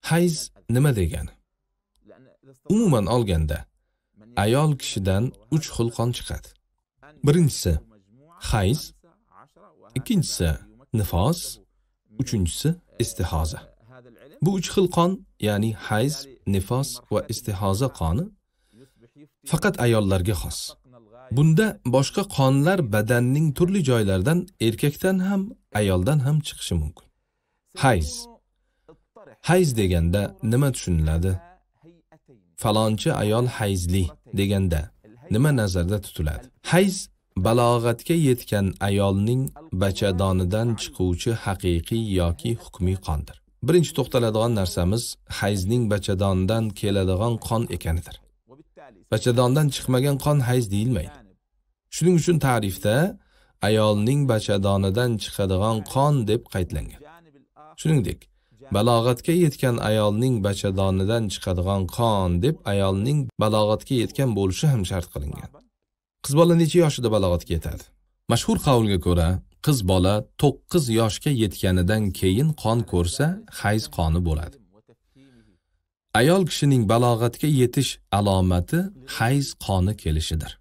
Hayz nima degani? Umuman olganda, ayol kishidan 3 xil qon chiqadi. Birinchisi hayz, ikkinchisi nifos, uchinchisi istihoza. Bu 3 xil qon, ya'ni hayz, nifos va istihoza qoni faqat ayollarga xos. Bunda boshqa qonlar badanning turli joylaridan erkakdan ham, ayoldan ham chiqishi mumkin. Hayz Hayz deganda nima tushuniladi? Falonchi ayol hayzli deganda nima nazarda tutiladi? Hayz balog'atga yetgan ayolning bachadonidan chiquvchi haqiqiy yoki hukmiy qondir. Birinchi to'xtaladigan narsamiz hayzning bachadondan keladigan qon ekanidir. Bachadondan chiqmagan qon hayz deyilmaydi. Shuning uchun ta'rifda ayolning bachadonidan chiqadigan qon deb qaydlangan. Shuningdek, balog'atga yetgan ayolning bachadonidan chiqadigan qon deb ayolning balog'atga yetgan bo'lishi ham shart qilingan qiz bola necha yoshida balog'atga yetadi mashhur qavlga ko'ra qiz bola to'qqiz yoshga yetganidan keyin qon ko'rsa hayz qoni bo'ladi ayol kishining balog'atga yetish alomati hayz qoni kelishidir